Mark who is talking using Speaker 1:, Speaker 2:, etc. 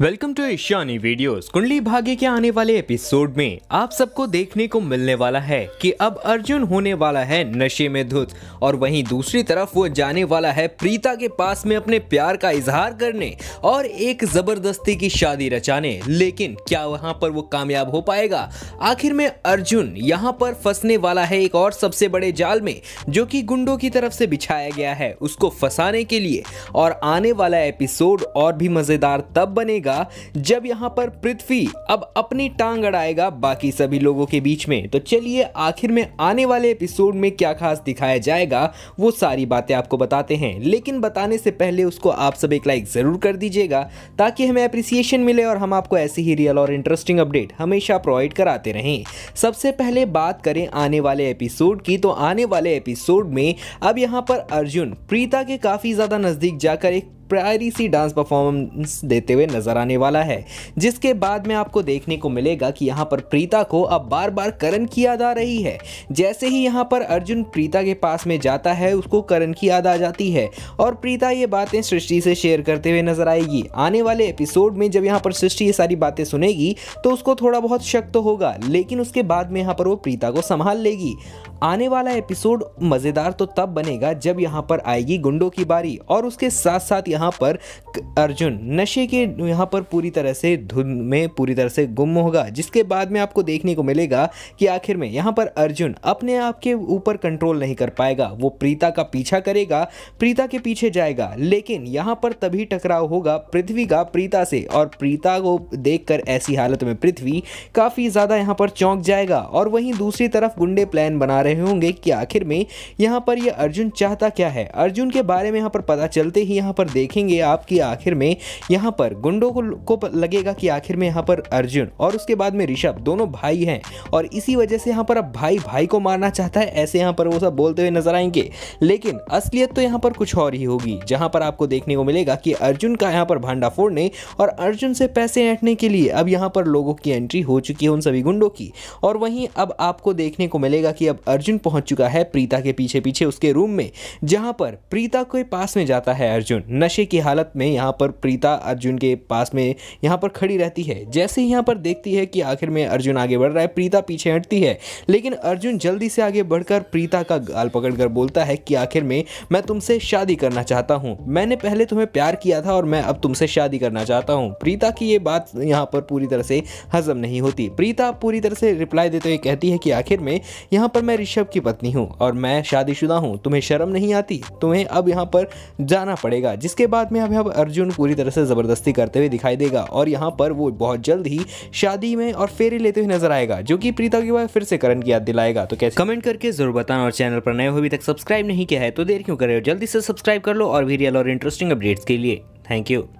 Speaker 1: welcome to Ishani videos कुंडली भाग्य के आने वाले एपिसोड में आप सबको देखने को मिलने वाला है कि अब अर्जुन होने वाला है नशे में धुत और वहीं दूसरी तरफ वो जाने वाला है प्रीता के पास में अपने प्यार का इजहार करने और एक जबरदस्ती की शादी रचाने लेकिन क्या वहां पर वो कामयाब हो पाएगा आखिर में अर्जुन यहाँ पर फंसने वाला है एक और सबसे बड़े जाल में जो की गुंडों की तरफ से बिछाया गया है उसको फंसाने के लिए और आने वाला एपिसोड और भी मजेदार तब बनेगा आएगा जब यहाँ पर पृथ्वी अब अपनी टांग अड़ाएगा बाकी सभी लोगों के बीच में तो चलिए आखिर में आने वाले एपिसोड में क्या खास दिखाया जाएगा वो सारी बातें आपको बताते हैं लेकिन बताने से पहले उसको आप सब एक लाइक ज़रूर कर दीजिएगा ताकि हमें अप्रिसिएशन मिले और हम आपको ऐसे ही रियल और इंटरेस्टिंग अपडेट हमेशा प्रोवाइड कराते रहें सबसे पहले बात करें आने वाले एपिसोड की तो आने वाले एपिसोड में अब यहाँ पर अर्जुन प्रीता के काफ़ी ज़्यादा नज़दीक जाकर एक प्यारी सी डांस परफॉर्मेंस देते हुए नजर आने वाला है जिसके बाद में आपको देखने को मिलेगा कि यहाँ पर प्रीता को अब बार बार करण की याद आ रही है जैसे ही यहाँ पर अर्जुन प्रीता के पास में जाता है उसको करण की याद आ जाती है और प्रीता ये बातें सृष्टि से शेयर करते हुए नजर आएगी आने वाले एपिसोड में जब यहाँ पर सृष्टि ये सारी बातें सुनेगी तो उसको थोड़ा बहुत शक तो होगा लेकिन उसके बाद में यहाँ पर वो प्रीता को संभाल लेगी आने वाला एपिसोड मज़ेदार तो तब बनेगा जब यहाँ पर आएगी गुंडों की बारी और उसके साथ साथ यहाँ यहाँ पर अर्जुन नशे के यहाँ पर पूरी तरह से धुन में पूरी तरह से गुम होगा जिसके बाद में आपको देखने को मिलेगा कि आखिर में यहाँ पर अर्जुन अपने आप के ऊपर कंट्रोल नहीं कर पाएगा वो प्रीता का पीछा करेगा प्रीता के पीछे जाएगा लेकिन यहाँ पर तभी टकराव होगा पृथ्वी का प्रीता से और प्रीता को देख ऐसी हालत में पृथ्वी काफ़ी ज़्यादा यहाँ पर चौंक जाएगा और वहीं दूसरी तरफ गुंडे प्लान बना रहे होंगे कि आखिर में यहाँ पर यह अर्जुन चाहता क्या है अर्जुन के बारे में यहाँ पर पता चलते ही यहाँ पर देख देखेंगे आप कि आखिर में यहाँ पर गुंडों को, को लगेगा कि आखिर में यहाँ पर अर्जुन और उसके बाद में ऋषभ दोनों भाई हैं और इसी वजह से यहाँ पर अब भाई भाई को मारना चाहता है ऐसे यहाँ पर वो सब बोलते हुए नजर आएंगे लेकिन असलियत तो यहाँ पर कुछ और ही होगी जहाँ पर आपको देखने को मिलेगा कि अर्जुन का यहाँ पर भांडा फोड़ने और अर्जुन से पैसे ऐंठने के लिए अब यहाँ पर लोगों की एंट्री हो चुकी है उन सभी गुंडों की और वहीं अब आपको देखने को मिलेगा कि अब अर्जुन पहुंच चुका है प्रीता के पीछे पीछे उसके रूम में जहां पर प्रीता के पास में जाता है अर्जुन नशे नशे की हालत में यहाँ पर प्रीता अर्जुन के पास में यहाँ पर खड़ी रहती है जैसे ही यहाँ पर देखती है कि आखिर में अर्जुन आगे बढ़ रहा है प्रीता पीछे हटती है लेकिन अर्जुन जल्दी से आगे बढ़कर प्रीता का गाल पकड़ बोलता है कि आखिर में मैं तुमसे शादी करना चाहता हूँ मैंने पहले तुम्हें प्यार किया था और मैं अब तुमसे शादी करना चाहता हूँ प्रीता की ये बात यहाँ पर पूरी तरह से हजम नहीं होती प्रीता पूरी तरह से रिप्लाई देते हुए कहती है कि आखिर में यहाँ पर मैं ऋषभ की पत्नी हूँ और मैं शादीशुदा हूँ तुम्हें शर्म नहीं आती तुम्हें अब यहाँ पर जाना पड़ेगा जिसके बाद में हमें अब अर्जुन पूरी तरह से ज़बरदस्ती करते हुए दिखाई देगा और यहाँ पर वो बहुत जल्द ही शादी में और फेरी लेते हुए नजर आएगा जो कि प्रीता के बाद फिर से करण की याद दिलाएगा तो कैसे कमेंट करके जरूर बताना और चैनल पर नए हो अभी तक सब्सक्राइब नहीं किया है तो देर क्यों करे हो जल्दी से सब्सक्राइब कर लो और भी रियल और इंटरेस्टिंग अपडेट्स के लिए थैंक यू